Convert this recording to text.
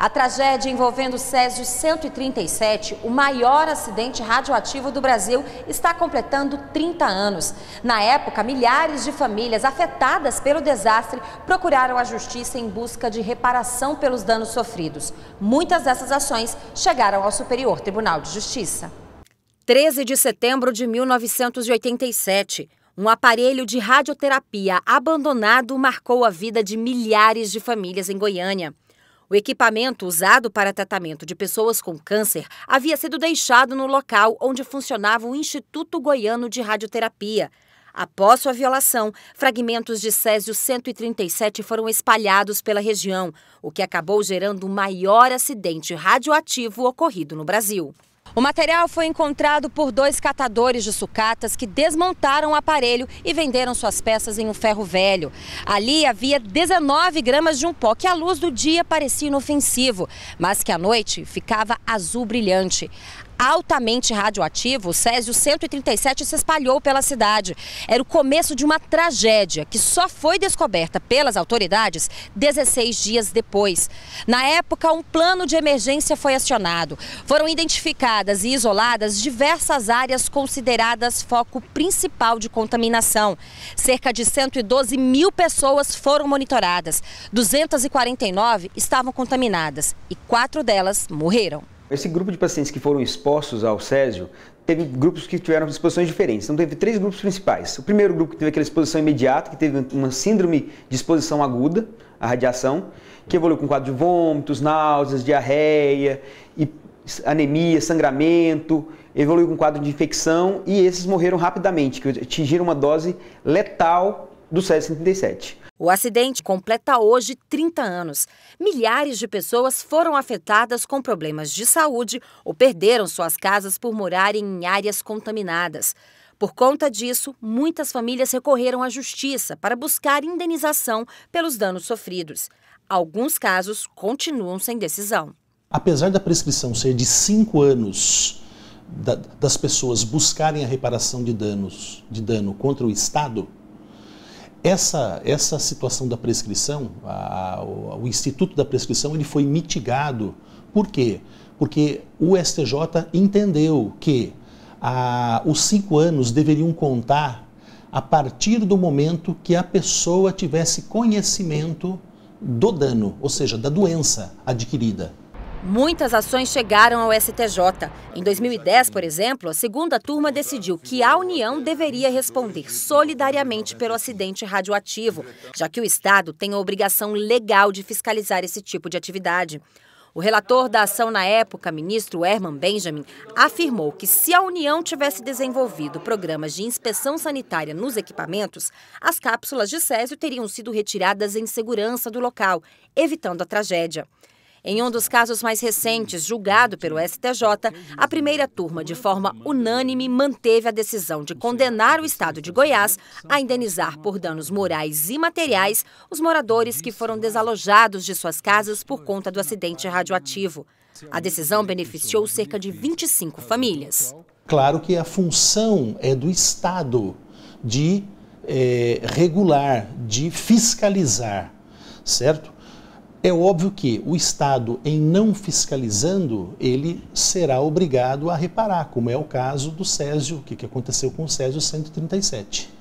A tragédia envolvendo o Césio 137, o maior acidente radioativo do Brasil, está completando 30 anos. Na época, milhares de famílias afetadas pelo desastre procuraram a justiça em busca de reparação pelos danos sofridos. Muitas dessas ações chegaram ao Superior Tribunal de Justiça. 13 de setembro de 1987, um aparelho de radioterapia abandonado marcou a vida de milhares de famílias em Goiânia. O equipamento usado para tratamento de pessoas com câncer havia sido deixado no local onde funcionava o Instituto Goiano de Radioterapia. Após sua violação, fragmentos de Césio 137 foram espalhados pela região, o que acabou gerando o maior acidente radioativo ocorrido no Brasil. O material foi encontrado por dois catadores de sucatas que desmontaram o aparelho e venderam suas peças em um ferro velho. Ali havia 19 gramas de um pó que à luz do dia parecia inofensivo, mas que à noite ficava azul brilhante altamente radioativo, o Césio 137 se espalhou pela cidade. Era o começo de uma tragédia que só foi descoberta pelas autoridades 16 dias depois. Na época, um plano de emergência foi acionado. Foram identificadas e isoladas diversas áreas consideradas foco principal de contaminação. Cerca de 112 mil pessoas foram monitoradas. 249 estavam contaminadas e quatro delas morreram. Esse grupo de pacientes que foram expostos ao Césio teve grupos que tiveram exposições diferentes. Então teve três grupos principais. O primeiro grupo que teve aquela exposição imediata, que teve uma síndrome de exposição aguda à radiação, que evoluiu com quadro de vômitos, náuseas, diarreia, anemia, sangramento, evoluiu com quadro de infecção e esses morreram rapidamente, que atingiram uma dose letal do Césio 137. O acidente completa hoje 30 anos. Milhares de pessoas foram afetadas com problemas de saúde ou perderam suas casas por morarem em áreas contaminadas. Por conta disso, muitas famílias recorreram à justiça para buscar indenização pelos danos sofridos. Alguns casos continuam sem decisão. Apesar da prescrição ser de cinco anos das pessoas buscarem a reparação de danos de dano contra o Estado, essa, essa situação da prescrição, a, o, o Instituto da Prescrição, ele foi mitigado. Por quê? Porque o STJ entendeu que a, os cinco anos deveriam contar a partir do momento que a pessoa tivesse conhecimento do dano, ou seja, da doença adquirida. Muitas ações chegaram ao STJ. Em 2010, por exemplo, a segunda turma decidiu que a União deveria responder solidariamente pelo acidente radioativo, já que o Estado tem a obrigação legal de fiscalizar esse tipo de atividade. O relator da ação na época, ministro Herman Benjamin, afirmou que se a União tivesse desenvolvido programas de inspeção sanitária nos equipamentos, as cápsulas de césio teriam sido retiradas em segurança do local, evitando a tragédia. Em um dos casos mais recentes, julgado pelo STJ, a primeira turma, de forma unânime, manteve a decisão de condenar o Estado de Goiás a indenizar por danos morais e materiais os moradores que foram desalojados de suas casas por conta do acidente radioativo. A decisão beneficiou cerca de 25 famílias. Claro que a função é do Estado de é, regular, de fiscalizar, certo? É óbvio que o Estado, em não fiscalizando, ele será obrigado a reparar, como é o caso do Césio, o que aconteceu com o Césio 137.